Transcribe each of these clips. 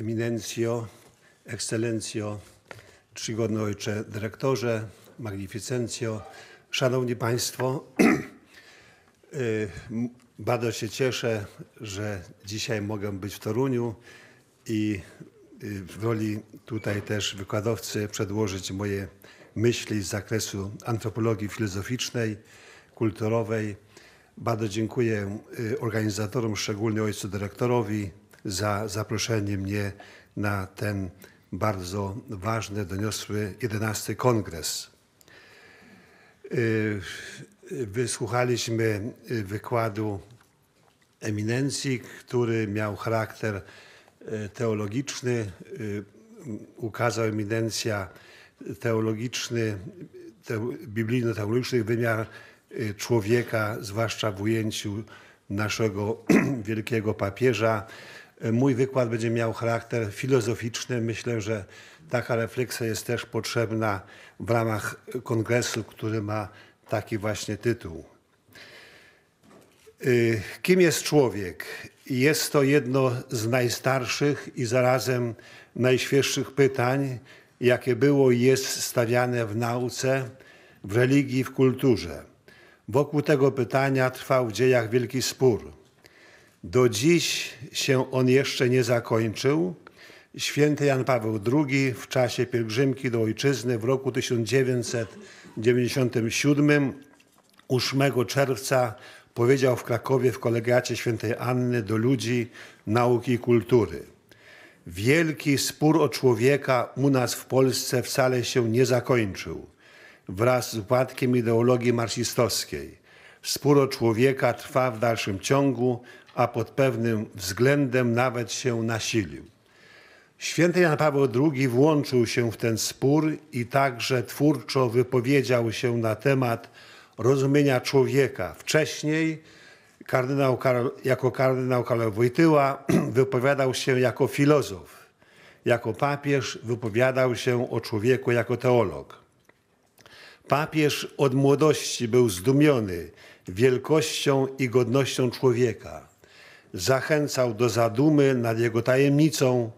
Eminencjo, Ekscelencjo, Czcigodny Ojcze Dyrektorze, Magnificencjo, Szanowni Państwo, y, bardzo się cieszę, że dzisiaj mogę być w Toruniu i y, w roli tutaj też wykładowcy przedłożyć moje myśli z zakresu antropologii filozoficznej, kulturowej. Bardzo dziękuję y, organizatorom, szczególnie ojcu dyrektorowi, za zaproszenie mnie na ten bardzo ważny, doniosły 11 kongres. Y, wysłuchaliśmy wykładu eminencji, który miał charakter y, teologiczny. Y, ukazał eminencja teologiczny, te, biblijno-teologiczny wymiar człowieka, zwłaszcza w ujęciu naszego wielkiego papieża. E, mój wykład będzie miał charakter filozoficzny. Myślę, że taka refleksja jest też potrzebna w ramach kongresu, który ma taki właśnie tytuł. E, kim jest człowiek? Jest to jedno z najstarszych i zarazem najświeższych pytań, jakie było i jest stawiane w nauce, w religii, w kulturze. Wokół tego pytania trwał w dziejach wielki spór. Do dziś się on jeszcze nie zakończył. Święty Jan Paweł II w czasie pielgrzymki do ojczyzny w roku 1997, 8 czerwca, powiedział w Krakowie w kolegiacie świętej Anny do ludzi nauki i kultury. Wielki spór o człowieka u nas w Polsce wcale się nie zakończył wraz z upadkiem ideologii marxistowskiej. Spór o człowieka trwa w dalszym ciągu, a pod pewnym względem nawet się nasilił. Święty Jan Paweł II włączył się w ten spór i także twórczo wypowiedział się na temat rozumienia człowieka. Wcześniej kardynał Karol, jako kardynał Karol Wojtyła wypowiadał się jako filozof. Jako papież wypowiadał się o człowieku jako teolog. Papież od młodości był zdumiony wielkością i godnością człowieka zachęcał do zadumy nad jego tajemnicą.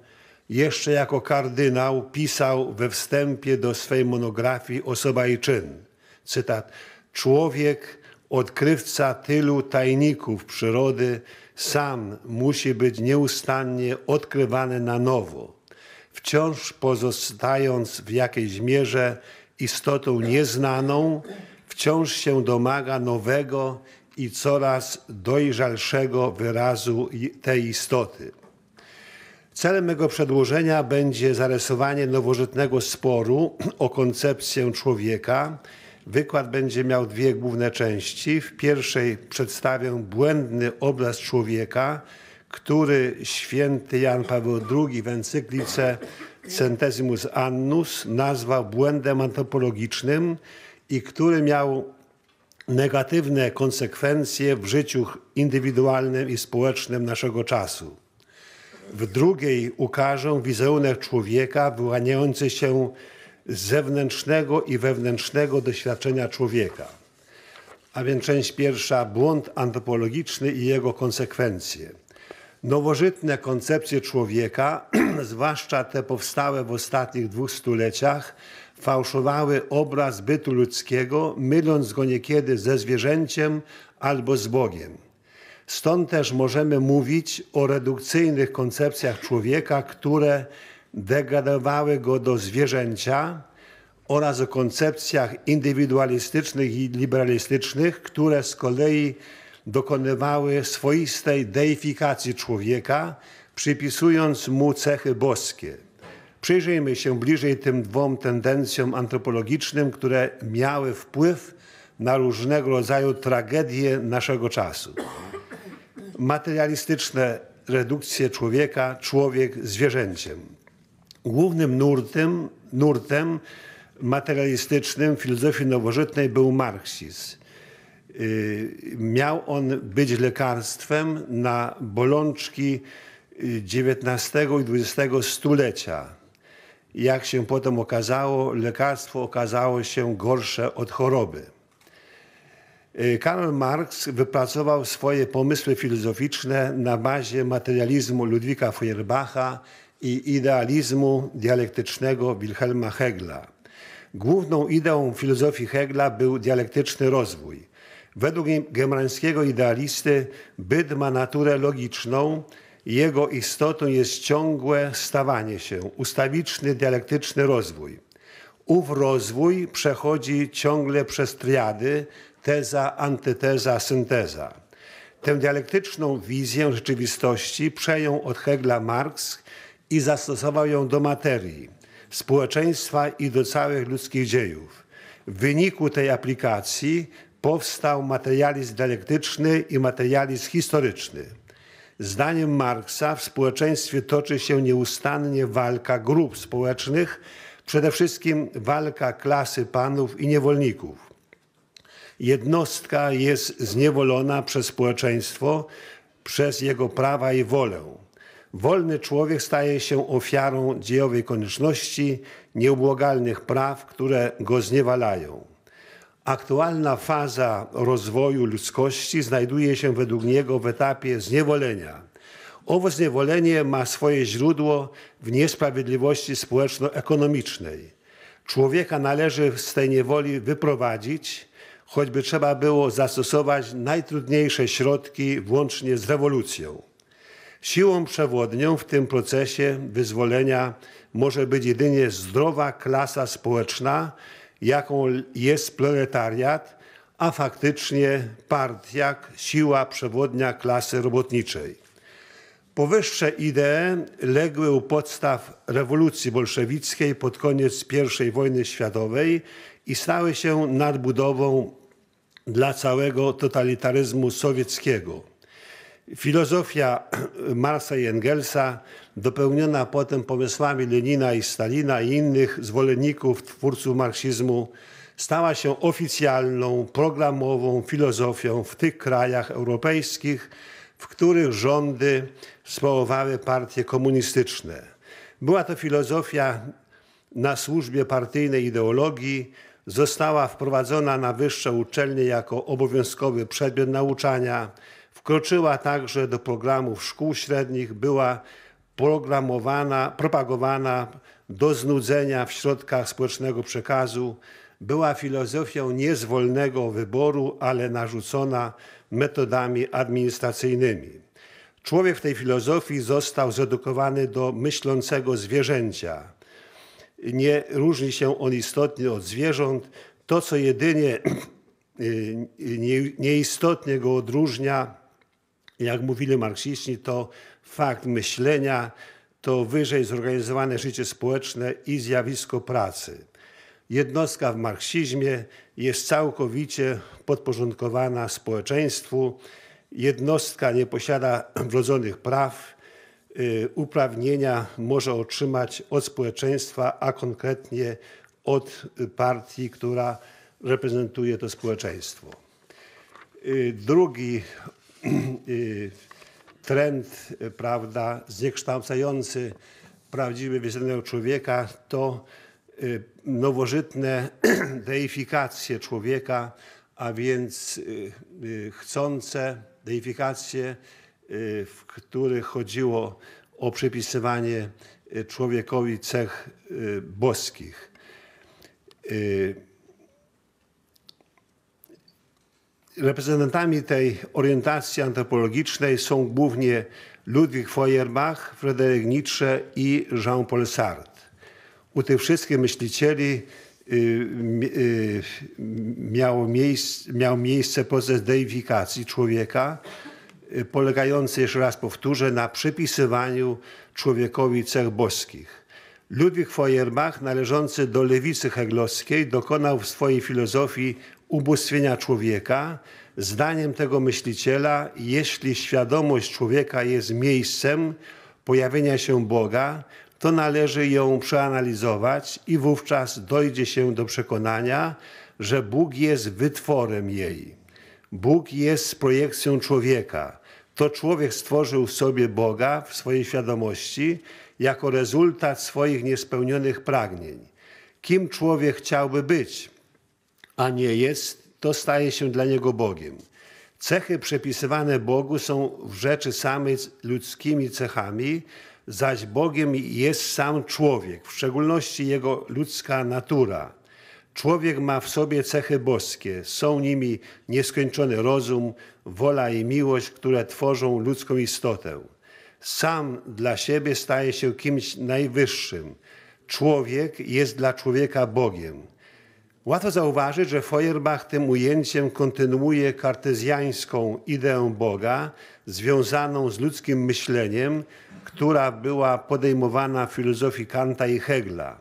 Jeszcze jako kardynał pisał we wstępie do swej monografii Osoba i czyn. Cytat: Człowiek, odkrywca tylu tajników przyrody, sam musi być nieustannie odkrywany na nowo, wciąż pozostając w jakiejś mierze istotą nieznaną, wciąż się domaga nowego i coraz dojrzalszego wyrazu tej istoty. Celem mego przedłożenia będzie zarysowanie nowożytnego sporu o koncepcję człowieka. Wykład będzie miał dwie główne części. W pierwszej przedstawię błędny obraz człowieka, który święty Jan Paweł II w encyklice Centesimus Annus nazwał błędem antropologicznym i który miał negatywne konsekwencje w życiu indywidualnym i społecznym naszego czasu. W drugiej ukażą wizerunek człowieka wyłaniający się z zewnętrznego i wewnętrznego doświadczenia człowieka. A więc część pierwsza błąd antropologiczny i jego konsekwencje. Nowożytne koncepcje człowieka, zwłaszcza te powstałe w ostatnich dwóch stuleciach, fałszowały obraz bytu ludzkiego, myląc go niekiedy ze zwierzęciem albo z Bogiem. Stąd też możemy mówić o redukcyjnych koncepcjach człowieka, które degradowały go do zwierzęcia oraz o koncepcjach indywidualistycznych i liberalistycznych, które z kolei dokonywały swoistej deifikacji człowieka, przypisując mu cechy boskie. Przyjrzyjmy się bliżej tym dwom tendencjom antropologicznym, które miały wpływ na różnego rodzaju tragedie naszego czasu. Materialistyczne redukcje człowieka, człowiek zwierzęciem. Głównym nurtem, nurtem materialistycznym filozofii nowożytnej był marksizm. Y, miał on być lekarstwem na bolączki XIX y, i XX stulecia jak się potem okazało, lekarstwo okazało się gorsze od choroby. Y, Karl Marx wypracował swoje pomysły filozoficzne na bazie materializmu Ludwika Feuerbacha i idealizmu dialektycznego Wilhelma Hegla. Główną ideą filozofii Hegla był dialektyczny rozwój. Według gemrańskiego idealisty byt ma naturę logiczną, jego istotą jest ciągłe stawanie się, ustawiczny dialektyczny rozwój. Ów rozwój przechodzi ciągle przez triady teza, antyteza, synteza. Tę dialektyczną wizję rzeczywistości przejął od Hegla Marx i zastosował ją do materii, społeczeństwa i do całych ludzkich dziejów. W wyniku tej aplikacji powstał materializm dialektyczny i materializm historyczny. Zdaniem Marksa w społeczeństwie toczy się nieustannie walka grup społecznych, przede wszystkim walka klasy panów i niewolników. Jednostka jest zniewolona przez społeczeństwo, przez jego prawa i wolę. Wolny człowiek staje się ofiarą dziejowej konieczności, nieubłagalnych praw, które go zniewalają. Aktualna faza rozwoju ludzkości znajduje się według niego w etapie zniewolenia. Owo zniewolenie ma swoje źródło w niesprawiedliwości społeczno-ekonomicznej. Człowieka należy z tej niewoli wyprowadzić, choćby trzeba było zastosować najtrudniejsze środki, włącznie z rewolucją. Siłą przewodnią w tym procesie wyzwolenia może być jedynie zdrowa klasa społeczna, jaką jest proletariat, a faktycznie partia, siła przewodnia klasy robotniczej. Powyższe idee legły u podstaw rewolucji bolszewickiej pod koniec I wojny światowej i stały się nadbudową dla całego totalitaryzmu sowieckiego. Filozofia Marsa i Engelsa, dopełniona potem pomysłami Lenina i Stalina i innych zwolenników, twórców marksizmu, stała się oficjalną, programową filozofią w tych krajach europejskich, w których rządy sprawowały partie komunistyczne. Była to filozofia na służbie partyjnej ideologii, została wprowadzona na wyższe uczelnie jako obowiązkowy przedmiot nauczania Kroczyła także do programów szkół średnich, była programowana, propagowana do znudzenia w środkach społecznego przekazu, była filozofią niezwolnego wyboru, ale narzucona metodami administracyjnymi. Człowiek w tej filozofii został zedukowany do myślącego zwierzęcia. Nie różni się on istotnie od zwierząt. To, co jedynie nieistotnie go odróżnia, jak mówili marksiści, to fakt myślenia to wyżej zorganizowane życie społeczne i zjawisko pracy. Jednostka w marksizmie jest całkowicie podporządkowana społeczeństwu. Jednostka nie posiada wrodzonych praw, y, uprawnienia może otrzymać od społeczeństwa, a konkretnie od partii, która reprezentuje to społeczeństwo. Y, drugi trend, prawda, zniekształcający prawdziwy wizerunek człowieka to y, nowożytne deifikacje człowieka, a więc y, y, chcące deifikacje, w których chodziło o przypisywanie człowiekowi cech boskich. Reprezentantami tej orientacji antropologicznej są głównie Ludwik Feuerbach, Frederick Nietzsche i Jean-Paul Sartre. U tych wszystkich myślicieli y, y, miało miejsce, miał miejsce proces deifikacji człowieka, y, polegający, jeszcze raz powtórzę, na przypisywaniu człowiekowi cech boskich. Ludwik Feuerbach, należący do lewicy heglowskiej, dokonał w swojej filozofii ubóstwienia człowieka. Zdaniem tego myśliciela, jeśli świadomość człowieka jest miejscem pojawienia się Boga, to należy ją przeanalizować i wówczas dojdzie się do przekonania, że Bóg jest wytworem jej. Bóg jest projekcją człowieka. To człowiek stworzył w sobie Boga w swojej świadomości jako rezultat swoich niespełnionych pragnień. Kim człowiek chciałby być? a nie jest, to staje się dla niego Bogiem. Cechy przepisywane Bogu są w rzeczy samej ludzkimi cechami, zaś Bogiem jest sam człowiek, w szczególności jego ludzka natura. Człowiek ma w sobie cechy boskie, są nimi nieskończony rozum, wola i miłość, które tworzą ludzką istotę. Sam dla siebie staje się kimś najwyższym. Człowiek jest dla człowieka Bogiem. Łatwo zauważyć, że Feuerbach tym ujęciem kontynuuje kartezjańską ideę Boga związaną z ludzkim myśleniem, która była podejmowana w filozofii Kanta i Hegla.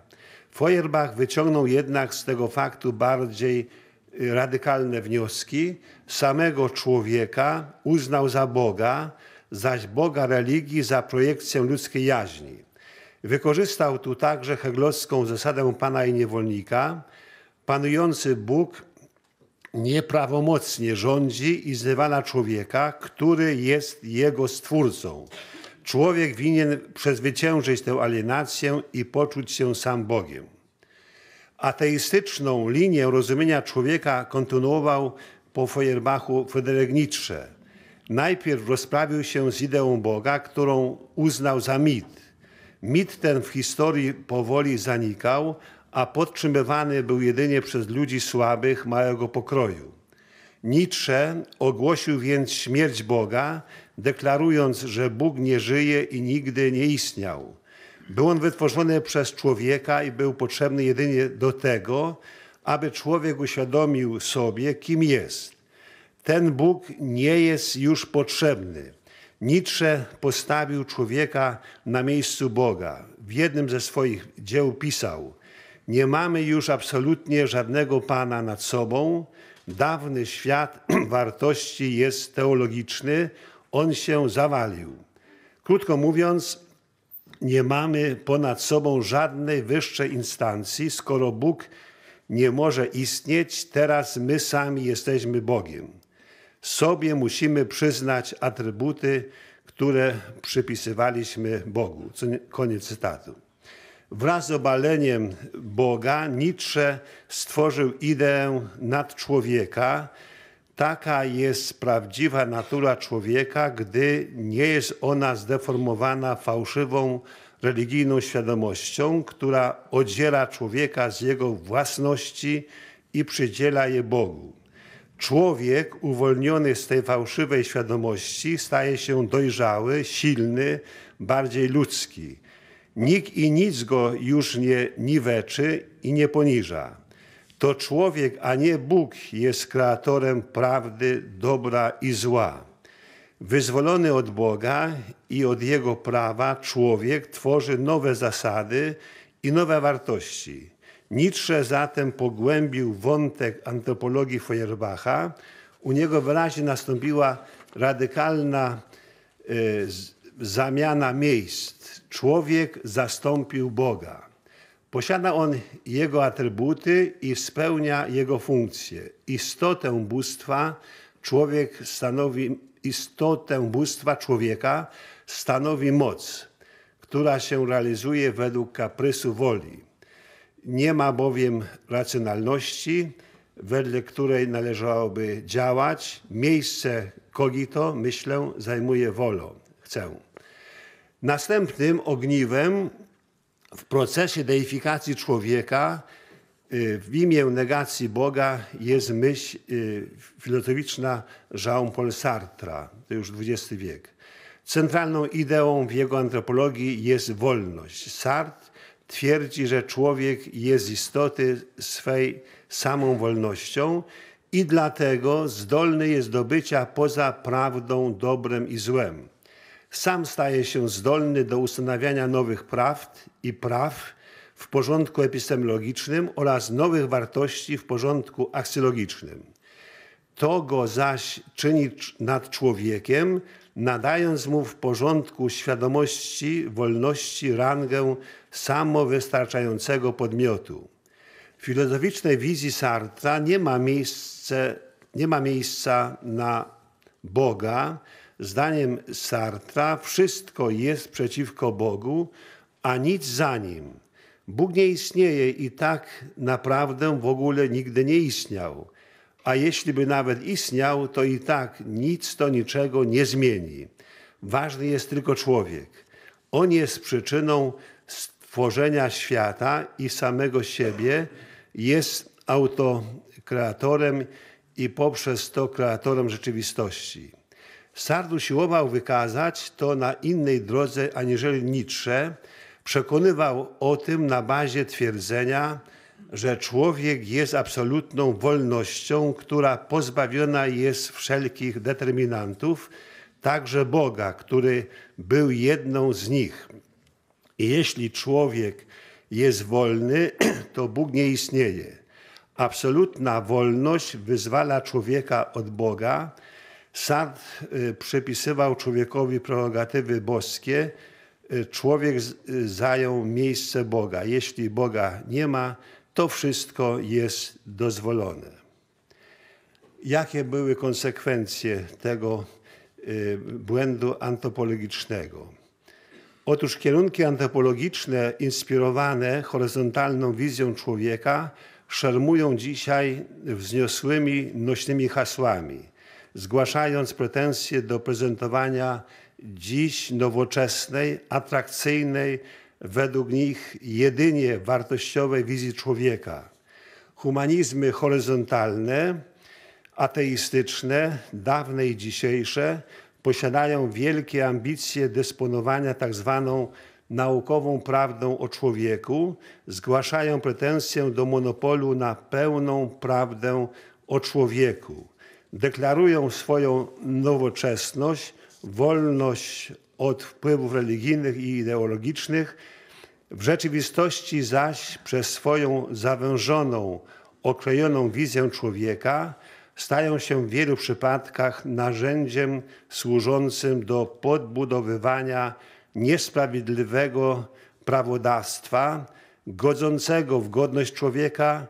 Feuerbach wyciągnął jednak z tego faktu bardziej y, radykalne wnioski. Samego człowieka uznał za Boga, zaś Boga religii za projekcję ludzkiej jaźni. Wykorzystał tu także heglowską zasadę pana i niewolnika – Panujący Bóg nieprawomocnie rządzi i zniewala człowieka, który jest jego stwórcą. Człowiek winien przezwyciężyć tę alienację i poczuć się sam Bogiem. Ateistyczną linię rozumienia człowieka kontynuował po Feuerbachu Fryderyk Nietzsche. Najpierw rozprawił się z ideą Boga, którą uznał za mit. Mit ten w historii powoli zanikał, a podtrzymywany był jedynie przez ludzi słabych, małego pokroju. Nietzsche ogłosił więc śmierć Boga, deklarując, że Bóg nie żyje i nigdy nie istniał. Był on wytworzony przez człowieka i był potrzebny jedynie do tego, aby człowiek uświadomił sobie, kim jest. Ten Bóg nie jest już potrzebny. Nietzsche postawił człowieka na miejscu Boga. W jednym ze swoich dzieł pisał: nie mamy już absolutnie żadnego Pana nad sobą. Dawny świat wartości jest teologiczny, on się zawalił. Krótko mówiąc, nie mamy ponad sobą żadnej wyższej instancji, skoro Bóg nie może istnieć, teraz my sami jesteśmy Bogiem. Sobie musimy przyznać atrybuty, które przypisywaliśmy Bogu. Koniec cytatu. Wraz z obaleniem Boga Nietzsche stworzył ideę nadczłowieka. Taka jest prawdziwa natura człowieka, gdy nie jest ona zdeformowana fałszywą religijną świadomością, która oddziela człowieka z jego własności i przydziela je Bogu. Człowiek uwolniony z tej fałszywej świadomości staje się dojrzały, silny, bardziej ludzki. Nikt i nic go już nie niweczy i nie poniża. To człowiek, a nie Bóg jest kreatorem prawdy, dobra i zła. Wyzwolony od Boga i od Jego prawa człowiek tworzy nowe zasady i nowe wartości. Nietzsche zatem pogłębił wątek antropologii Feuerbacha. U niego wyraźnie nastąpiła radykalna y, zamiana miejsc Człowiek zastąpił Boga. Posiada on jego atrybuty i spełnia jego funkcję. Istotę bóstwa człowiek stanowi istotę bóstwa człowieka stanowi moc, która się realizuje według kaprysu woli. Nie ma bowiem racjonalności, wedle której należałoby działać. Miejsce kogito, myślę, zajmuje wolą, chcę. Następnym ogniwem w procesie deifikacji człowieka y, w imię negacji Boga jest myśl y, filozoficzna Jean-Paul Sartre, to już XX wiek. Centralną ideą w jego antropologii jest wolność. Sartre twierdzi, że człowiek jest istoty swej samą wolnością i dlatego zdolny jest do bycia poza prawdą, dobrem i złem sam staje się zdolny do ustanawiania nowych prawd i praw w porządku epistemologicznym oraz nowych wartości w porządku aksjologicznym. To go zaś czyni nad człowiekiem, nadając mu w porządku świadomości, wolności rangę samowystarczającego podmiotu. W filozoficznej wizji Sartra nie ma, miejsce, nie ma miejsca na Boga, Zdaniem Sartra wszystko jest przeciwko Bogu, a nic za nim. Bóg nie istnieje i tak naprawdę w ogóle nigdy nie istniał. A jeśli by nawet istniał, to i tak nic to niczego nie zmieni. Ważny jest tylko człowiek. On jest przyczyną stworzenia świata i samego siebie, jest autokreatorem i poprzez to kreatorem rzeczywistości. Sardu siłował wykazać to na innej drodze aniżeli Nietzsche. Przekonywał o tym na bazie twierdzenia, że człowiek jest absolutną wolnością, która pozbawiona jest wszelkich determinantów, także Boga, który był jedną z nich. I jeśli człowiek jest wolny, to Bóg nie istnieje. Absolutna wolność wyzwala człowieka od Boga Sad y, przypisywał człowiekowi prerogatywy boskie. Y, człowiek y, zajął miejsce Boga. Jeśli Boga nie ma, to wszystko jest dozwolone. Jakie były konsekwencje tego błędu antropologicznego? Otóż kierunki antropologiczne inspirowane horyzontalną wizją człowieka szermują dzisiaj wzniosłymi nośnymi hasłami – zgłaszając pretensje do prezentowania dziś nowoczesnej, atrakcyjnej, według nich jedynie wartościowej wizji człowieka. Humanizmy horyzontalne, ateistyczne, dawne i dzisiejsze, posiadają wielkie ambicje dysponowania tzw. Tak naukową prawdą o człowieku, zgłaszają pretensję do monopolu na pełną prawdę o człowieku deklarują swoją nowoczesność, wolność od wpływów religijnych i ideologicznych, w rzeczywistości zaś przez swoją zawężoną, okrejoną wizję człowieka stają się w wielu przypadkach narzędziem służącym do podbudowywania niesprawiedliwego prawodawstwa godzącego w godność człowieka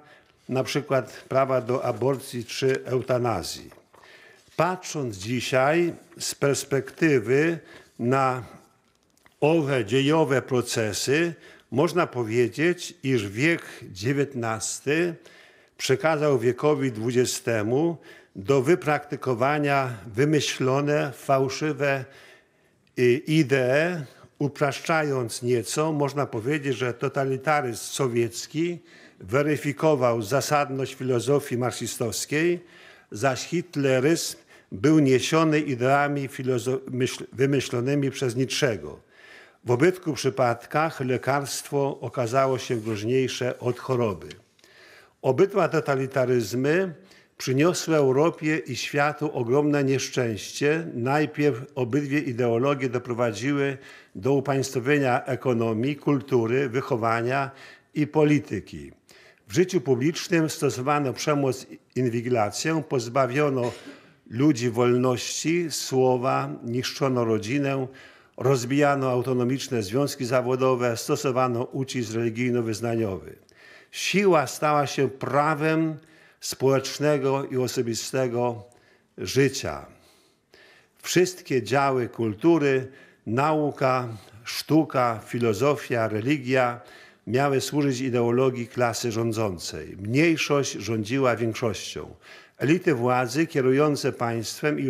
na przykład prawa do aborcji czy eutanazji. Patrząc dzisiaj z perspektywy na owe dziejowe procesy, można powiedzieć, iż wiek XIX przekazał wiekowi XX do wypraktykowania wymyślone, fałszywe y, idee, upraszczając nieco, można powiedzieć, że totalitaryzm sowiecki weryfikował zasadność filozofii marksistowskiej, zaś hitleryzm był niesiony ideami wymyślonymi przez Nietzschego. W obydwu przypadkach lekarstwo okazało się groźniejsze od choroby. Obydwa totalitaryzmy przyniosły Europie i światu ogromne nieszczęście. Najpierw obydwie ideologie doprowadziły do upaństwowienia ekonomii, kultury, wychowania i polityki. W życiu publicznym stosowano przemoc, inwigilację, pozbawiono ludzi wolności, słowa, niszczono rodzinę, rozbijano autonomiczne związki zawodowe, stosowano ucisk religijno-wyznaniowy. Siła stała się prawem społecznego i osobistego życia. Wszystkie działy kultury, nauka, sztuka, filozofia, religia, miały służyć ideologii klasy rządzącej. Mniejszość rządziła większością. Elity władzy kierujące państwem i,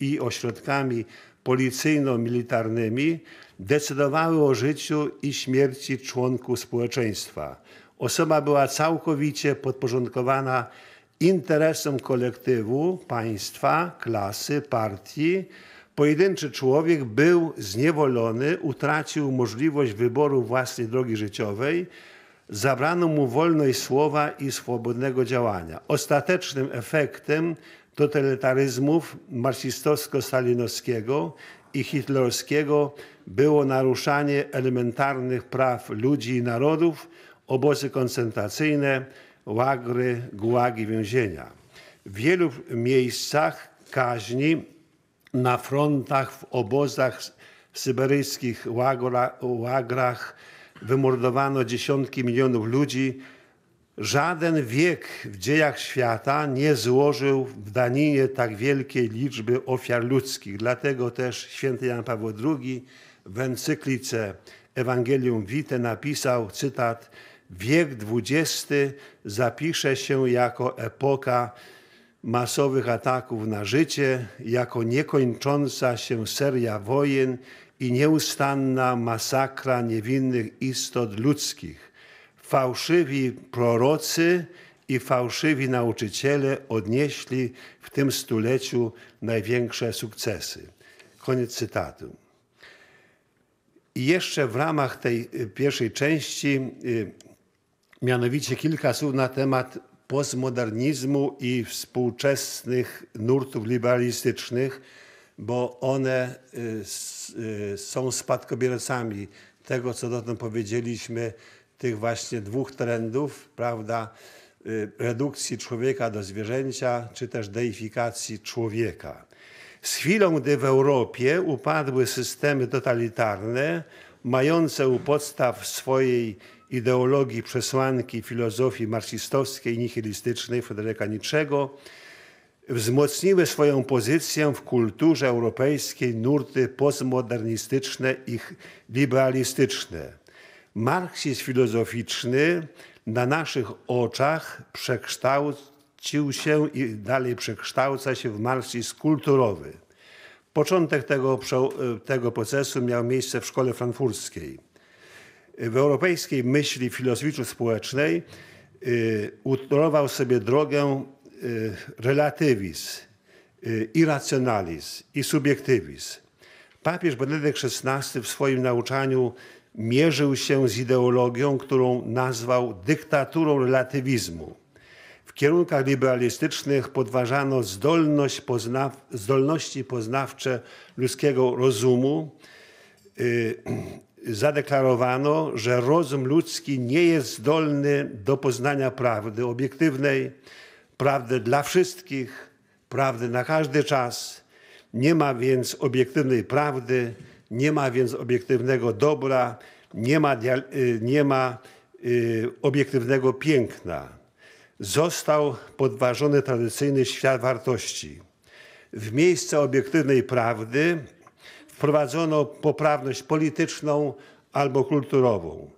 i ośrodkami policyjno-militarnymi decydowały o życiu i śmierci członków społeczeństwa. Osoba była całkowicie podporządkowana interesom kolektywu, państwa, klasy, partii, Pojedynczy człowiek był zniewolony, utracił możliwość wyboru własnej drogi życiowej, zabrano mu wolność słowa i swobodnego działania. Ostatecznym efektem totalitaryzmów marksistowsko-stalinowskiego i hitlerowskiego było naruszanie elementarnych praw ludzi i narodów, obozy koncentracyjne, łagry, gułagi, więzienia. W wielu miejscach kaźni na frontach, w obozach, w syberyjskich łagrach. Wymordowano dziesiątki milionów ludzi. Żaden wiek w dziejach świata nie złożył w Daninie tak wielkiej liczby ofiar ludzkich. Dlatego też święty Jan Paweł II w encyklice Ewangelium Vitae napisał cytat Wiek XX zapisze się jako epoka masowych ataków na życie, jako niekończąca się seria wojen i nieustanna masakra niewinnych istot ludzkich. Fałszywi prorocy i fałszywi nauczyciele odnieśli w tym stuleciu największe sukcesy. Koniec cytatu. I jeszcze w ramach tej y, pierwszej części, y, mianowicie kilka słów na temat postmodernizmu i współczesnych nurtów liberalistycznych, bo one y, y, są spadkobiercami tego, co dotąd powiedzieliśmy, tych właśnie dwóch trendów, prawda, y, redukcji człowieka do zwierzęcia, czy też deifikacji człowieka. Z chwilą, gdy w Europie upadły systemy totalitarne, mające u podstaw swojej ideologii, przesłanki filozofii marksistowskiej, nihilistycznej Fryderyka Niczego, wzmocniły swoją pozycję w kulturze europejskiej nurty postmodernistyczne i liberalistyczne. Marksizm filozoficzny na naszych oczach przekształcił się i dalej przekształca się w marksizm kulturowy. Początek tego, tego procesu miał miejsce w szkole francuskiej w europejskiej myśli filozoficznej społecznej y, utorował sobie drogę y, relatywizm, y, irracjonalizm i subiektywizm. Papież Benedykt XVI w swoim nauczaniu mierzył się z ideologią, którą nazwał dyktaturą relatywizmu. W kierunkach liberalistycznych podważano zdolność poznaw zdolności poznawcze ludzkiego rozumu, zadeklarowano, że rozum ludzki nie jest zdolny do poznania prawdy obiektywnej, prawdy dla wszystkich, prawdy na każdy czas. Nie ma więc obiektywnej prawdy, nie ma więc obiektywnego dobra, nie ma, y, nie ma y, obiektywnego piękna. Został podważony tradycyjny świat wartości. W miejsce obiektywnej prawdy wprowadzono poprawność polityczną albo kulturową.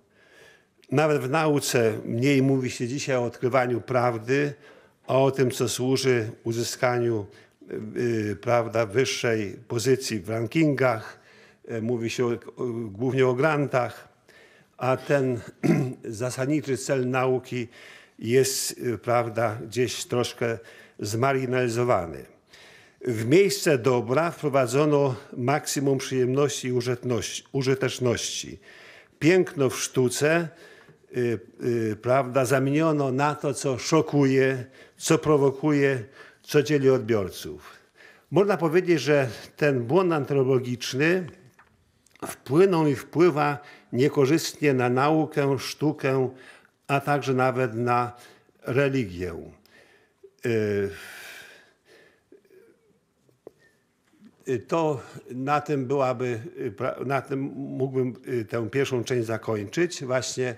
Nawet w nauce mniej mówi się dzisiaj o odkrywaniu prawdy, a o tym, co służy uzyskaniu yy, prawda, wyższej pozycji w rankingach. E, mówi się o, głównie o grantach, a ten zasadniczy cel nauki jest y, prawda, gdzieś troszkę zmarginalizowany. W miejsce dobra wprowadzono maksimum przyjemności i użyteczności. Piękno w sztuce y, y, prawda, zamieniono na to, co szokuje, co prowokuje, co dzieli odbiorców. Można powiedzieć, że ten błąd antropologiczny wpłynął i wpływa niekorzystnie na naukę, sztukę, a także nawet na religię. Y, Y, to na tym byłaby, y, na tym mógłbym y, tę pierwszą część zakończyć. Właśnie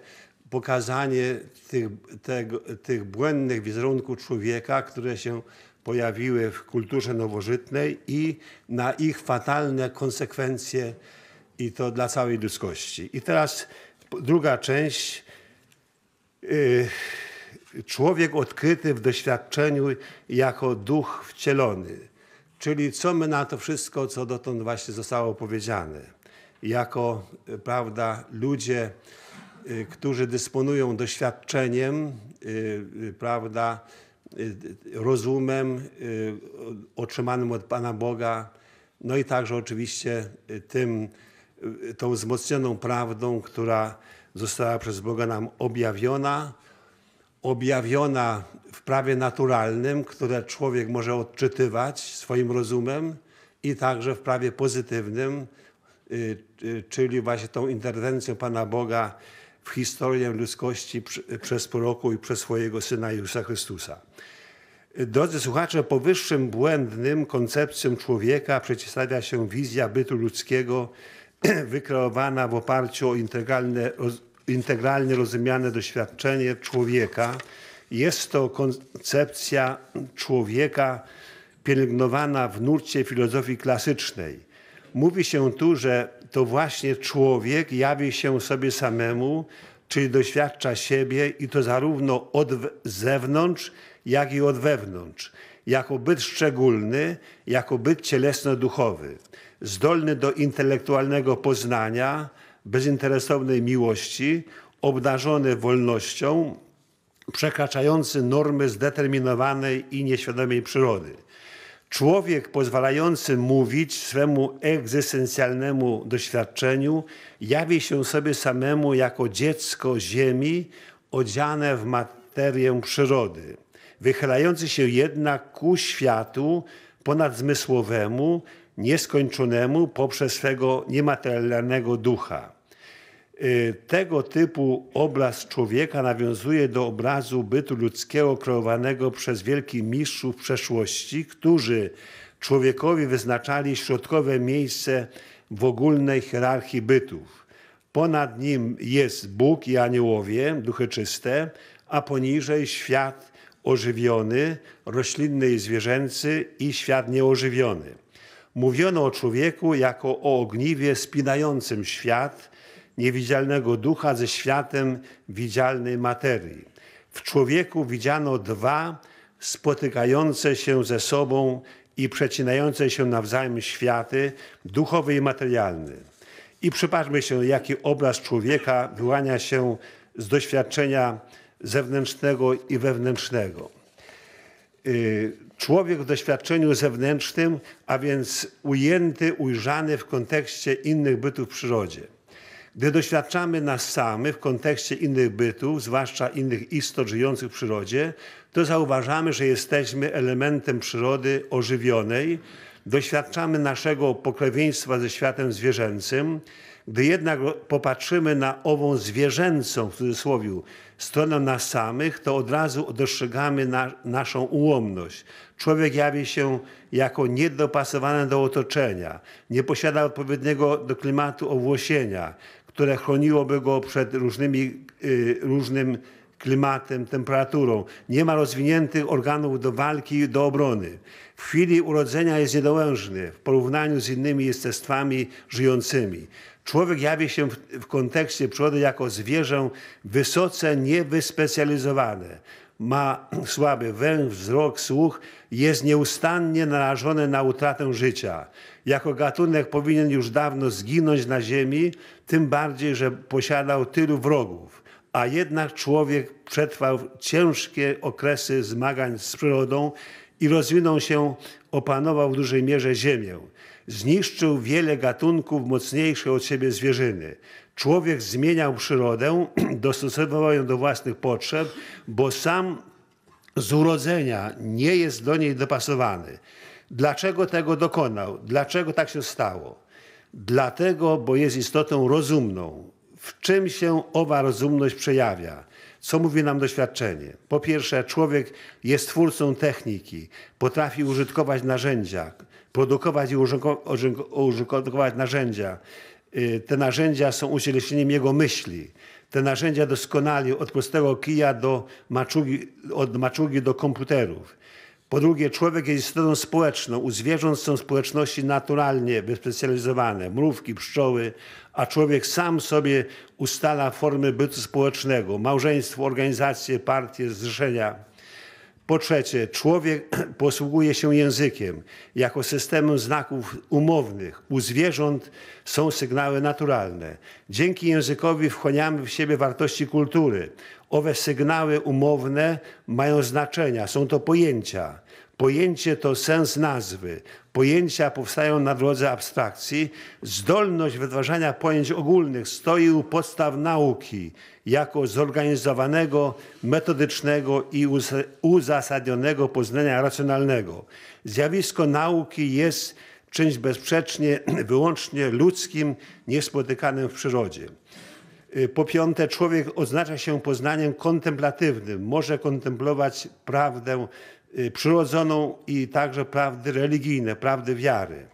pokazanie tych, tego, tych błędnych wizerunków człowieka, które się pojawiły w kulturze nowożytnej i na ich fatalne konsekwencje i to dla całej ludzkości. I teraz druga część. Człowiek odkryty w doświadczeniu jako duch wcielony Czyli co my na to wszystko, co dotąd właśnie zostało powiedziane, jako e, prawda, ludzie, e, którzy dysponują doświadczeniem, e, prawda, rozumem otrzymanym od Pana Boga, no i także oczywiście tym, tą wzmocnioną prawdą, która została przez Boga nam objawiona, objawiona w prawie naturalnym, które człowiek może odczytywać swoim rozumem i także w prawie pozytywnym, y, y, czyli właśnie tą interwencją Pana Boga w historię ludzkości przez proroku i przez swojego Syna Jezusa Chrystusa. Drodzy słuchacze, powyższym błędnym koncepcjom człowieka przeciwstawia się wizja bytu ludzkiego wykreowana w oparciu o integralne integralnie rozumiane doświadczenie człowieka. Jest to koncepcja człowieka pielęgnowana w nurcie filozofii klasycznej. Mówi się tu, że to właśnie człowiek jawi się sobie samemu, czyli doświadcza siebie i to zarówno od zewnątrz, jak i od wewnątrz, jako byt szczególny, jako byt cielesno-duchowy, zdolny do intelektualnego poznania, bezinteresownej miłości, obdarzony wolnością, przekraczający normy zdeterminowanej i nieświadomej przyrody. Człowiek pozwalający mówić swemu egzystencjalnemu doświadczeniu jawi się sobie samemu jako dziecko ziemi odziane w materię przyrody, wychylający się jednak ku światu ponadzmysłowemu, nieskończonemu poprzez swego niematerialnego ducha. Y, tego typu obraz człowieka nawiązuje do obrazu bytu ludzkiego kreowanego przez wielkich mistrzów przeszłości, którzy człowiekowi wyznaczali środkowe miejsce w ogólnej hierarchii bytów. Ponad nim jest Bóg i aniołowie, duchy czyste, a poniżej świat ożywiony, roślinny i zwierzęcy i świat nieożywiony. Mówiono o człowieku jako o ogniwie spinającym świat, niewidzialnego ducha ze światem widzialnej materii. W człowieku widziano dwa spotykające się ze sobą i przecinające się nawzajem światy, duchowy i materialny. I przypatrzmy się, jaki obraz człowieka wyłania się z doświadczenia zewnętrznego i wewnętrznego. Y, człowiek w doświadczeniu zewnętrznym, a więc ujęty, ujrzany w kontekście innych bytów w przyrodzie. Gdy doświadczamy nas samych w kontekście innych bytów, zwłaszcza innych istot żyjących w przyrodzie, to zauważamy, że jesteśmy elementem przyrody ożywionej, doświadczamy naszego pokrewieństwa ze światem zwierzęcym. Gdy jednak popatrzymy na ową zwierzęcą, w cudzysłowie, strona nas samych, to od razu dostrzegamy na, naszą ułomność. Człowiek jawi się jako niedopasowany do otoczenia, nie posiada odpowiedniego do klimatu owłosienia, które chroniłoby go przed różnymi, y, różnym klimatem, temperaturą. Nie ma rozwiniętych organów do walki, do obrony. W chwili urodzenia jest niedołężny w porównaniu z innymi jestestwami żyjącymi. Człowiek jawi się w, w kontekście przyrody jako zwierzę wysoce niewyspecjalizowane. Ma słaby węch, wzrok, słuch, jest nieustannie narażony na utratę życia. Jako gatunek powinien już dawno zginąć na ziemi, tym bardziej, że posiadał tylu wrogów a jednak człowiek przetrwał ciężkie okresy zmagań z przyrodą i rozwinął się, opanował w dużej mierze ziemię. Zniszczył wiele gatunków mocniejszych od siebie zwierzyny. Człowiek zmieniał przyrodę, dostosowywał ją do własnych potrzeb, bo sam z urodzenia nie jest do niej dopasowany. Dlaczego tego dokonał? Dlaczego tak się stało? Dlatego, bo jest istotą rozumną. W czym się owa rozumność przejawia? Co mówi nam doświadczenie? Po pierwsze, człowiek jest twórcą techniki, potrafi użytkować narzędzia, produkować i użytkować narzędzia. Y, te narzędzia są ucieleśnieniem jego myśli. Te narzędzia doskonali od prostego kija do maczugi, od maczugi do komputerów. Po drugie, człowiek jest istotą społeczną. U zwierząt są społeczności naturalnie wyspecjalizowane, mrówki, pszczoły, a człowiek sam sobie ustala formy bytu społecznego, małżeństwo, organizacje, partie, zrzeszenia. Po trzecie, człowiek posługuje się językiem. Jako systemem znaków umownych u zwierząt są sygnały naturalne. Dzięki językowi wchłaniamy w siebie wartości kultury. Owe sygnały umowne mają znaczenia, są to pojęcia. Pojęcie to sens nazwy. Pojęcia powstają na drodze abstrakcji. Zdolność wytwarzania pojęć ogólnych stoi u podstaw nauki jako zorganizowanego, metodycznego i uzasadnionego poznania racjonalnego. Zjawisko nauki jest czymś bezsprzecznie wyłącznie ludzkim, niespotykanym w przyrodzie. Y, po piąte, człowiek oznacza się poznaniem kontemplatywnym, może kontemplować prawdę Y, przyrodzoną i także prawdy religijne, prawdy wiary.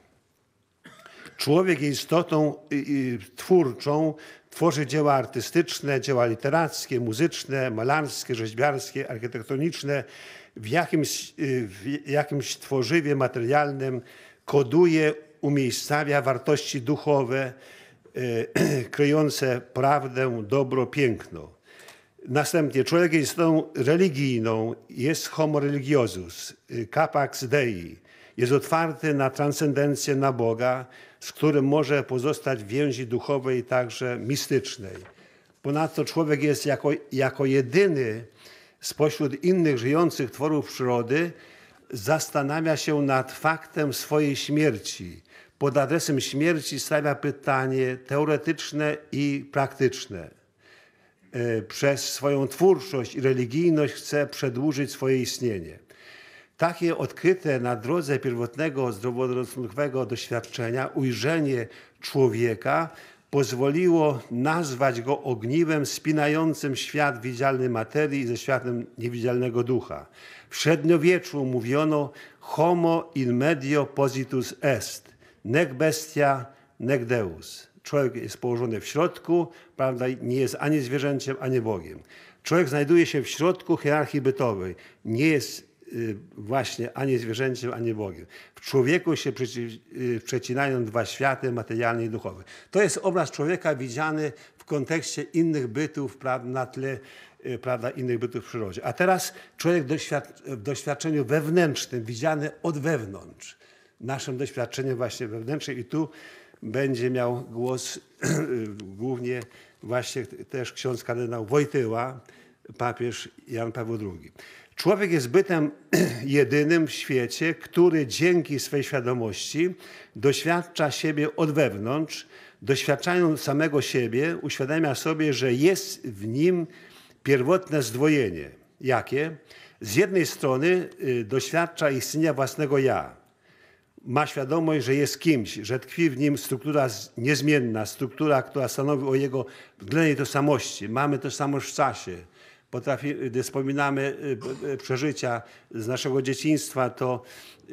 Człowiek jest istotą y, y, twórczą, tworzy dzieła artystyczne, dzieła literackie, muzyczne, malarskie, rzeźbiarskie, architektoniczne. W jakimś, w jakimś tworzywie materialnym koduje, umiejscawia wartości duchowe, kryjące prawdę, dobro, piękno. Następnie człowiek jest religijną, jest homo religiosus, y, capax dei. Jest otwarty na transcendencję, na Boga, z którym może pozostać w więzi duchowej, także mistycznej. Ponadto człowiek jest jako, jako jedyny spośród innych żyjących tworów przyrody, zastanawia się nad faktem swojej śmierci. Pod adresem śmierci stawia pytanie teoretyczne i praktyczne Y, przez swoją twórczość i religijność chce przedłużyć swoje istnienie. Takie odkryte na drodze pierwotnego zdroworozsądkowego doświadczenia ujrzenie człowieka pozwoliło nazwać go ogniwem spinającym świat widzialny materii ze światem niewidzialnego ducha. W średniowieczu mówiono homo in medio positus est, nec bestia, nec deus człowiek jest położony w środku, prawda, nie jest ani zwierzęciem, ani Bogiem. Człowiek znajduje się w środku hierarchii bytowej, nie jest y, właśnie ani zwierzęciem, ani Bogiem. W człowieku się y, przecinają dwa światy, materialny i duchowy. To jest obraz człowieka widziany w kontekście innych bytów prawda, na tle y, prawda, innych bytów w przyrodzie. A teraz człowiek doświad w doświadczeniu wewnętrznym, widziany od wewnątrz, naszym doświadczeniem właśnie wewnętrznym i tu będzie miał głos głównie właśnie też ksiądz kardynał Wojtyła, papież Jan Paweł II. Człowiek jest bytem jedynym w świecie, który dzięki swej świadomości doświadcza siebie od wewnątrz, doświadczając samego siebie, uświadamia sobie, że jest w nim pierwotne zdwojenie. Jakie? Z jednej strony y, doświadcza istnienia własnego ja, ma świadomość, że jest kimś, że tkwi w nim struktura niezmienna, struktura, która stanowi o jego względnej tożsamości. Mamy tożsamość w czasie. Potrafi, gdy wspominamy y, przeżycia z naszego dzieciństwa, to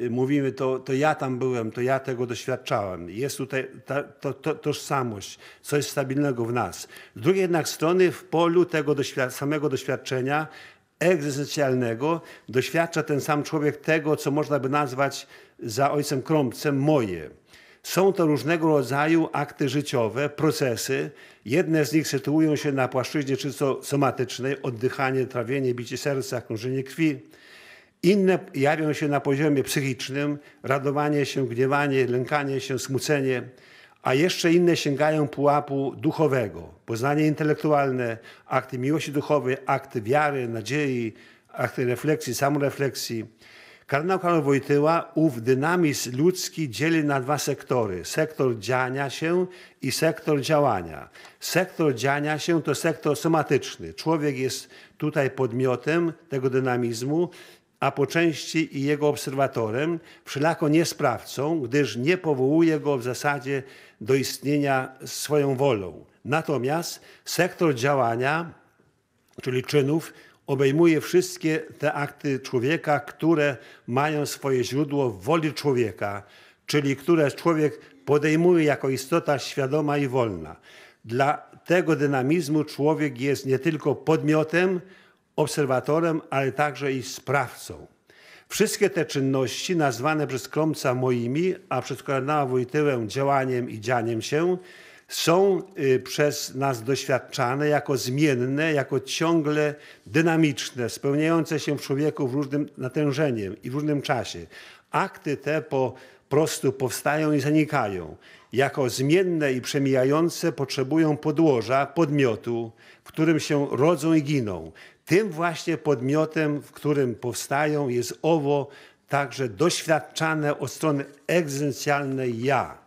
y, mówimy, to, to ja tam byłem, to ja tego doświadczałem. Jest tutaj ta, to, to, tożsamość, coś stabilnego w nas. Z drugiej jednak strony w polu tego doświad samego doświadczenia egzystencjalnego doświadcza ten sam człowiek tego, co można by nazwać za ojcem Kromcem moje. Są to różnego rodzaju akty życiowe, procesy. Jedne z nich sytuują się na płaszczyźnie czysto somatycznej, oddychanie, trawienie, bicie serca, krążenie krwi. Inne jawią się na poziomie psychicznym, radowanie się, gniewanie, lękanie się, smucenie, a jeszcze inne sięgają pułapu duchowego, poznanie intelektualne, akty miłości duchowej, akty wiary, nadziei, akty refleksji, samorefleksji. Kardynał Karol Wojtyła ów dynamizm ludzki dzieli na dwa sektory. Sektor dziania się i sektor działania. Sektor dziania się to sektor somatyczny. Człowiek jest tutaj podmiotem tego dynamizmu, a po części i jego obserwatorem, wszelako nie sprawcą, gdyż nie powołuje go w zasadzie do istnienia swoją wolą. Natomiast sektor działania, czyli czynów, obejmuje wszystkie te akty człowieka, które mają swoje źródło w woli człowieka, czyli które człowiek podejmuje jako istota świadoma i wolna. Dla tego dynamizmu człowiek jest nie tylko podmiotem, obserwatorem, ale także i sprawcą. Wszystkie te czynności, nazwane przez Kromca moimi, a przez kardynała Wojtyłę działaniem i dzianiem się, są y, przez nas doświadczane jako zmienne, jako ciągle dynamiczne, spełniające się w człowieku w różnym natężeniem i w różnym czasie. Akty te po prostu powstają i zanikają. Jako zmienne i przemijające potrzebują podłoża, podmiotu, w którym się rodzą i giną. Tym właśnie podmiotem, w którym powstają, jest owo także doświadczane od strony egzystencjalnej ja.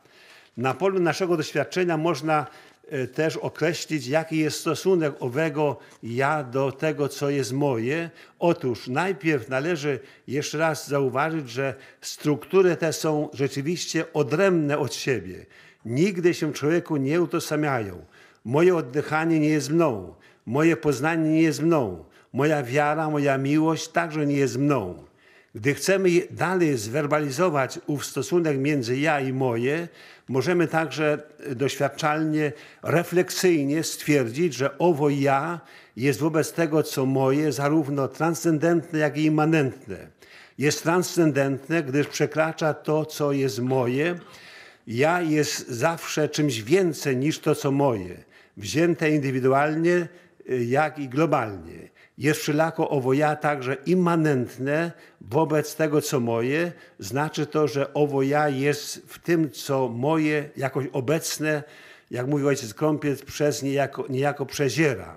Na polu naszego doświadczenia można e, też określić, jaki jest stosunek owego ja do tego, co jest moje. Otóż najpierw należy jeszcze raz zauważyć, że struktury te są rzeczywiście odrębne od siebie. Nigdy się człowieku nie utożsamiają. Moje oddychanie nie jest mną, moje poznanie nie jest mną, moja wiara, moja miłość także nie jest mną. Gdy chcemy dalej zwerbalizować ów stosunek między ja i moje, możemy także doświadczalnie, refleksyjnie stwierdzić, że owo ja jest wobec tego, co moje, zarówno transcendentne, jak i immanentne. Jest transcendentne, gdyż przekracza to, co jest moje. Ja jest zawsze czymś więcej niż to, co moje, wzięte indywidualnie, y, jak i globalnie jest wszelako owo ja także immanentne wobec tego, co moje. Znaczy to, że owo ja jest w tym, co moje, jakoś obecne, jak mówi ojciec Krąpiec, przez niejako, niejako przeziera.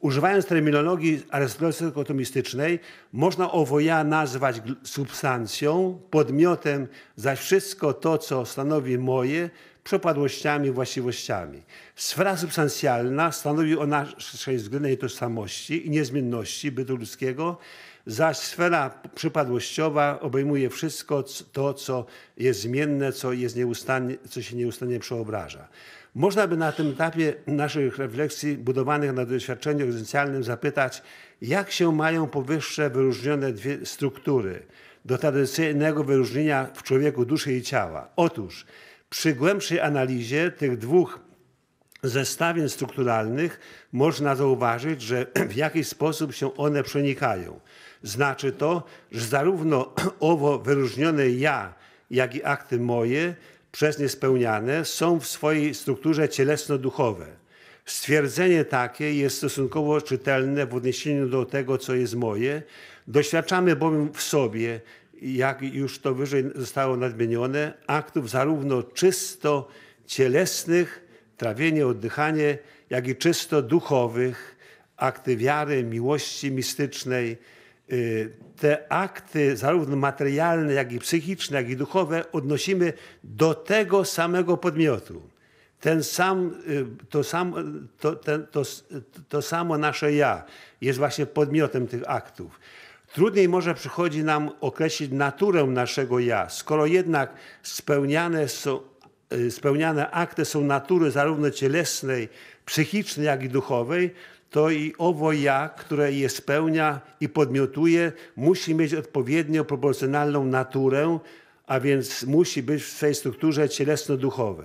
Używając terminologii arystotelicznej, można owo ja nazwać substancją, podmiotem, zaś wszystko to, co stanowi moje, przepadłościami właściwościami. Sfera substancjalna stanowi o naszej względnej tożsamości i niezmienności bytu ludzkiego, zaś sfera przypadłościowa obejmuje wszystko to, co jest zmienne, co, jest nieustannie, co się nieustannie przeobraża. Można by na tym etapie naszych refleksji budowanych na doświadczeniu egzystencjalnym zapytać, jak się mają powyższe wyróżnione dwie struktury do tradycyjnego wyróżnienia w człowieku duszy i ciała. Otóż przy głębszej analizie tych dwóch zestawień strukturalnych można zauważyć, że w jakiś sposób się one przenikają. Znaczy to, że zarówno owo wyróżnione ja, jak i akty moje przez nie spełniane są w swojej strukturze cielesno-duchowe. Stwierdzenie takie jest stosunkowo czytelne w odniesieniu do tego, co jest moje. Doświadczamy bowiem w sobie jak już to wyżej zostało nadmienione, aktów zarówno czysto cielesnych, trawienie, oddychanie, jak i czysto duchowych, akty wiary, miłości mistycznej. Y, te akty, zarówno materialne, jak i psychiczne, jak i duchowe, odnosimy do tego samego podmiotu. Ten sam, y, to, sam, to, to, to samo nasze ja jest właśnie podmiotem tych aktów. Trudniej może przychodzi nam określić naturę naszego ja, skoro jednak spełniane, są, y, spełniane akty są natury zarówno cielesnej, psychicznej, jak i duchowej, to i owo ja, które je spełnia i podmiotuje, musi mieć odpowiednio proporcjonalną naturę, a więc musi być w swej strukturze cielesno-duchowe.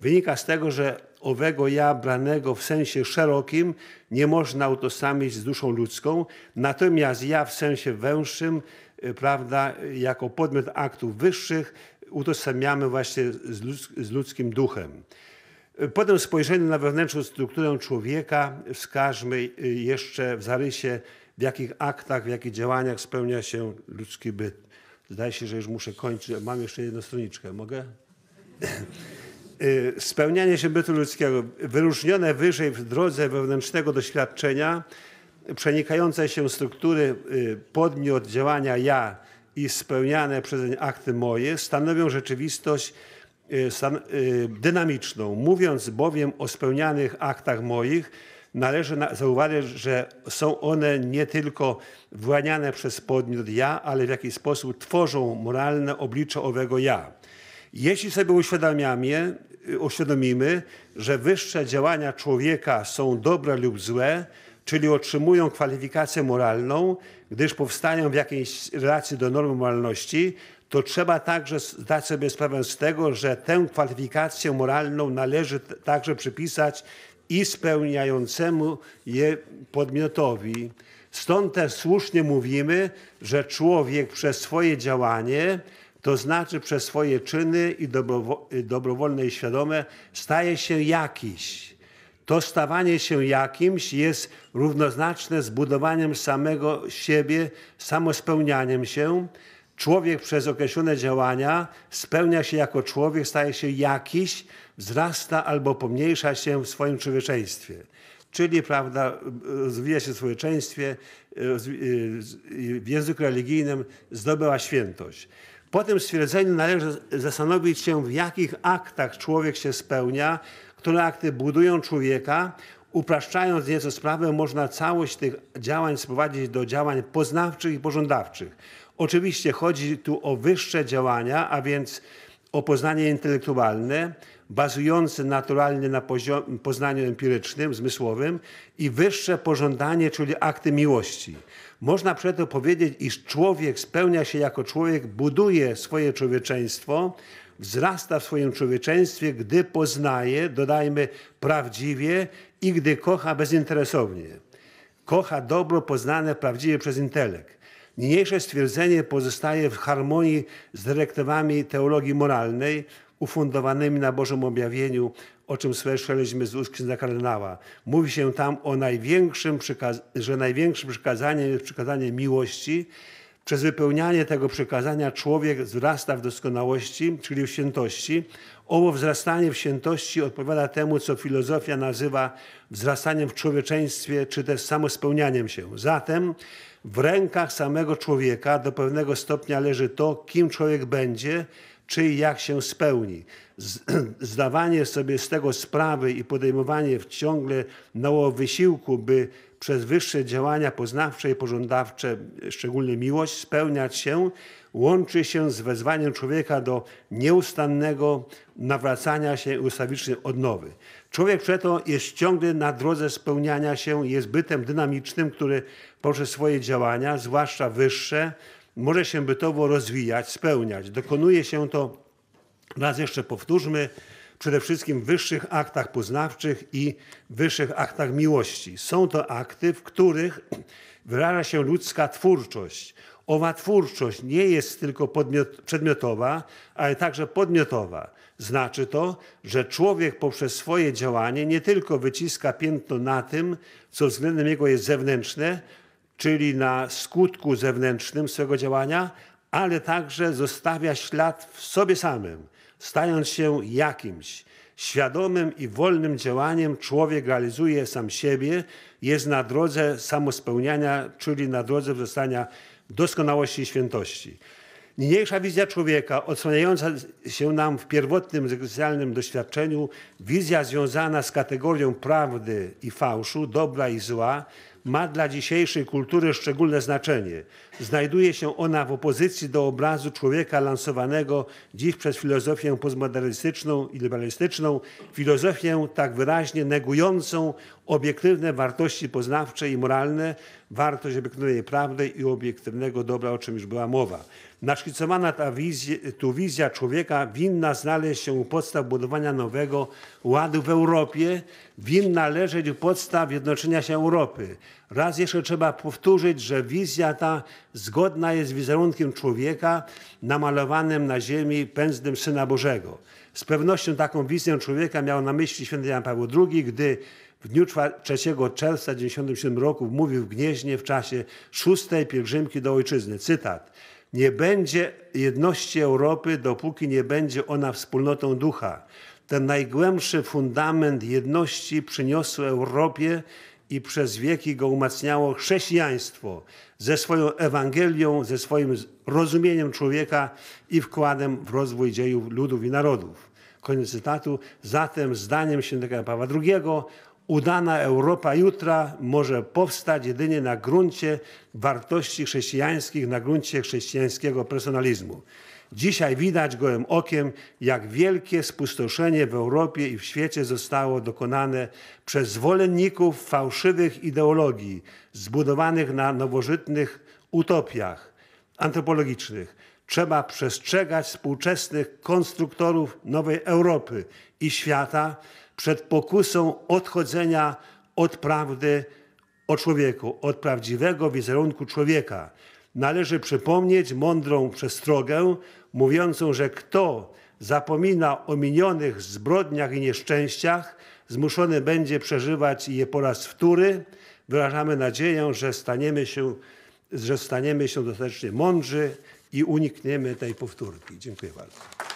Wynika z tego, że owego ja branego w sensie szerokim nie można utożsamić z duszą ludzką, natomiast ja w sensie węższym, y, prawda, jako podmiot aktów wyższych utożsamiamy właśnie z, ludz z ludzkim duchem. Y, potem spojrzenie na wewnętrzną strukturę człowieka wskażmy y, jeszcze w zarysie, w jakich aktach, w jakich działaniach spełnia się ludzki byt. Zdaje się, że już muszę kończyć. Mam jeszcze jedną stroniczkę. Mogę? Y, spełnianie się bytu ludzkiego, wyróżnione wyżej w drodze wewnętrznego doświadczenia, przenikające się struktury y, podmiot działania ja i spełniane przezeń akty moje stanowią rzeczywistość y, dynamiczną. Mówiąc bowiem o spełnianych aktach moich, należy zauważyć, że są one nie tylko właniane przez podmiot ja, ale w jakiś sposób tworzą moralne oblicze owego ja. Jeśli sobie uświadamiamy, uświadomimy, że wyższe działania człowieka są dobre lub złe, czyli otrzymują kwalifikację moralną, gdyż powstają w jakiejś relacji do normy moralności, to trzeba także zdać sobie sprawę z tego, że tę kwalifikację moralną należy także przypisać i spełniającemu je podmiotowi. Stąd też słusznie mówimy, że człowiek przez swoje działanie to znaczy przez swoje czyny i dobrowolne i świadome staje się jakiś. To stawanie się jakimś jest równoznaczne z budowaniem samego siebie, samospełnianiem się. Człowiek przez określone działania spełnia się jako człowiek, staje się jakiś, wzrasta albo pomniejsza się w swoim człowieczeństwie czyli prawda, rozwija się w człowieczeństwie, e, e, w języku religijnym zdobyła świętość. Po tym stwierdzeniu należy zastanowić się, w jakich aktach człowiek się spełnia, które akty budują człowieka. Upraszczając nieco sprawę, można całość tych działań sprowadzić do działań poznawczych i pożądawczych. Oczywiście chodzi tu o wyższe działania, a więc o poznanie intelektualne, bazujące naturalnie na poznaniu empirycznym, zmysłowym i wyższe pożądanie, czyli akty miłości. Można przeto powiedzieć, iż człowiek spełnia się jako człowiek, buduje swoje człowieczeństwo, wzrasta w swoim człowieczeństwie, gdy poznaje, dodajmy, prawdziwie i gdy kocha bezinteresownie. Kocha dobro poznane prawdziwie przez intelekt. Niniejsze stwierdzenie pozostaje w harmonii z dyrektywami teologii moralnej ufundowanymi na Bożym objawieniu o czym słyszeliśmy z ust księdza kardynała. Mówi się tam o największym, że największym przykazaniem jest przykazanie miłości. Przez wypełnianie tego przykazania człowiek wzrasta w doskonałości, czyli w świętości. Owo wzrastanie w świętości odpowiada temu, co filozofia nazywa wzrastaniem w człowieczeństwie, czy też samospełnianiem się. Zatem w rękach samego człowieka do pewnego stopnia leży to, kim człowiek będzie – czy i jak się spełni. Zdawanie sobie z tego sprawy i podejmowanie w ciągle nało wysiłku, by przez wyższe działania poznawcze i pożądawcze, szczególnie miłość, spełniać się, łączy się z wezwaniem człowieka do nieustannego nawracania się i ustawicznej odnowy. Człowiek przeto jest ciągle na drodze spełniania się, jest bytem dynamicznym, który poprzez swoje działania, zwłaszcza wyższe, może się bytowo rozwijać, spełniać. Dokonuje się to, raz jeszcze powtórzmy, przede wszystkim w wyższych aktach poznawczych i wyższych aktach miłości. Są to akty, w których wyraża się ludzka twórczość. Owa twórczość nie jest tylko podmiot, przedmiotowa, ale także podmiotowa. Znaczy to, że człowiek poprzez swoje działanie nie tylko wyciska piętno na tym, co względem jego jest zewnętrzne, czyli na skutku zewnętrznym swego działania, ale także zostawia ślad w sobie samym, stając się jakimś. Świadomym i wolnym działaniem człowiek realizuje sam siebie, jest na drodze samospełniania, czyli na drodze wzrastania doskonałości i świętości. Niniejsza wizja człowieka, odsłaniająca się nam w pierwotnym egzystencjalnym doświadczeniu, wizja związana z kategorią prawdy i fałszu, dobra i zła, ma dla dzisiejszej kultury szczególne znaczenie znajduje się ona w opozycji do obrazu człowieka lansowanego dziś przez filozofię postmodernistyczną i liberalistyczną, filozofię tak wyraźnie negującą obiektywne wartości poznawcze i moralne, wartość obiektywnej prawdy i obiektywnego dobra, o czym już była mowa. Naszkicowana ta wizja, tu wizja człowieka winna znaleźć się u podstaw budowania nowego ładu w Europie, winna leżeć u podstaw jednoczenia się Europy. Raz jeszcze trzeba powtórzyć, że wizja ta zgodna jest z wizerunkiem człowieka namalowanym na ziemi pędznym Syna Bożego. Z pewnością taką wizję człowieka miał na myśli św. Jan Paweł II, gdy w dniu 3 czerwca 1997 roku mówił w Gnieźnie w czasie szóstej pielgrzymki do ojczyzny. Cytat. Nie będzie jedności Europy, dopóki nie będzie ona wspólnotą ducha. Ten najgłębszy fundament jedności przyniosł Europie i przez wieki go umacniało chrześcijaństwo ze swoją Ewangelią, ze swoim rozumieniem człowieka i wkładem w rozwój dziejów ludów i narodów. Koniec cytatu. Zatem zdaniem świętego Pawła II udana Europa jutra może powstać jedynie na gruncie wartości chrześcijańskich, na gruncie chrześcijańskiego personalizmu. Dzisiaj widać gołym okiem, jak wielkie spustoszenie w Europie i w świecie zostało dokonane przez zwolenników fałszywych ideologii zbudowanych na nowożytnych utopiach antropologicznych. Trzeba przestrzegać współczesnych konstruktorów nowej Europy i świata przed pokusą odchodzenia od prawdy o człowieku, od prawdziwego wizerunku człowieka. Należy przypomnieć mądrą przestrogę mówiącą, że kto zapomina o minionych zbrodniach i nieszczęściach, zmuszony będzie przeżywać je po raz wtóry, wyrażamy nadzieję, że staniemy się, że staniemy się dostatecznie mądrzy i unikniemy tej powtórki. Dziękuję bardzo.